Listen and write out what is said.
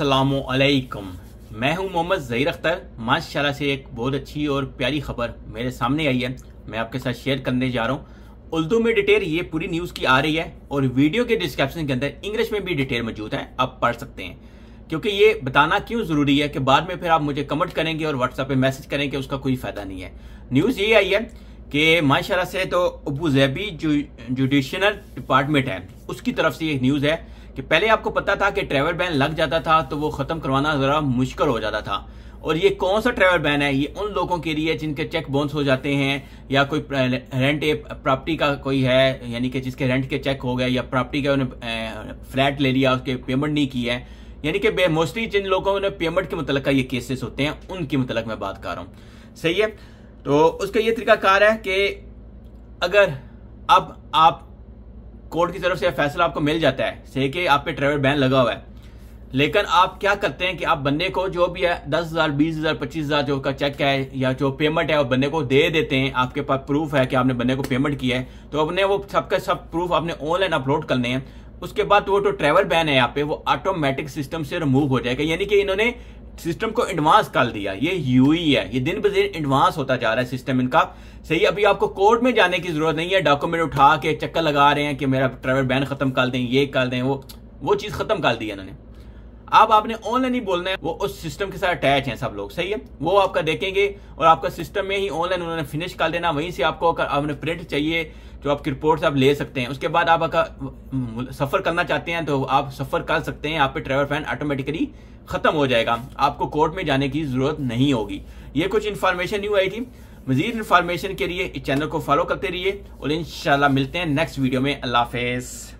असलकम मैं हूं मोहम्मद ज़हीर अख्तर माशाल्लाह से एक बहुत अच्छी और प्यारी खबर मेरे सामने आई है मैं आपके साथ शेयर करने जा रहा हूं उर्दू में डिटेल ये पूरी न्यूज़ की आ रही है और वीडियो के डिस्क्रिप्शन के अंदर इंग्लिश में भी डिटेल मौजूद है आप पढ़ सकते हैं क्योंकि ये बताना क्यों ज़रूरी है कि बाद में फिर आप मुझे कमेंट करेंगे और व्हाट्सएप पर मैसेज करेंगे उसका कोई फ़ायदा नहीं है न्यूज़ ये आई है कि माशाला से तो अबू जैबी जुडिशनल डिपार्टमेंट है उसकी तरफ से एक न्यूज़ है कि पहले आपको पता था कि ट्रैवल बैन लग जाता था तो वो खत्म करवाना जरा मुश्किल हो जाता था और ये कौन सा ट्रैवल बैन है ये उन लोगों के लिए जिनके चेक बाउंस हो जाते हैं या कोई रेंट प्रॉपर्टी का कोई है यानी कि जिसके रेंट के चेक हो गए या प्रॉपर्टी का फ्लैट ले लिया उसके पेमेंट नहीं की है यानी कि मोस्टली जिन लोगों ने पेमेंट के मतलब ये केसेस होते हैं उनके मतलब मैं बात कर रहा हूँ सही है तो उसका ये कार है कि अगर अब आप कोर्ट की तरफ से फैसला आपको मिल जाता है से कि आप पे ट्रेवल बैन लगा हुआ है लेकिन आप क्या करते हैं कि आप बंदे को जो भी है दस हजार बीस हजार पच्चीस हजार जो का चेक है या जो पेमेंट है वो बंदे को दे देते हैं आपके पास प्रूफ है कि आपने बंदे को पेमेंट किया है तो अपने वो सबका सब प्रूफ आपने ऑनलाइन अपलोड करने हैं उसके बाद वो जो तो ट्रेवल बैन है यहाँ पे वो ऑटोमेटिक सिस्टम से रिमूव हो जाएगा यानी कि इन्होंने सिस्टम को एडवांस कर दिया ये यूई है ये दिन ब दिन एडवांस होता जा रहा है सिस्टम इनका सही अभी आपको कोर्ट में जाने की जरूरत नहीं है डॉक्यूमेंट उठा के चक्कर लगा रहे हैं कि मेरा ट्रेवल बैन खत्म कर दें ये कर दें वो वो चीज़ खत्म कर दी इन्होंने अब आपने ऑनलाइन ही बोलना है वो उस सिस्टम के साथ अटैच है सब लोग सही है वो आपका देखेंगे और आपका सिस्टम में ही ऑनलाइन उन्होंने फिनिश कर देना वहीं से आपको आपने प्रिंट चाहिए जो तो आपकी रिपोर्ट आप ले सकते हैं उसके बाद आप आपका सफर करना चाहते हैं तो आप सफर कर सकते हैं आप ट्रेवल फैन ऑटोमेटिकली खत्म हो जाएगा आपको कोर्ट में जाने की जरूरत नहीं होगी ये कुछ इन्फॉर्मेशन न्यू आई थी मजीद इन्फॉर्मेशन के लिए इस चैनल को फॉलो करते रहिए और इन मिलते हैं नेक्स्ट वीडियो में अल्लाह हाफिज़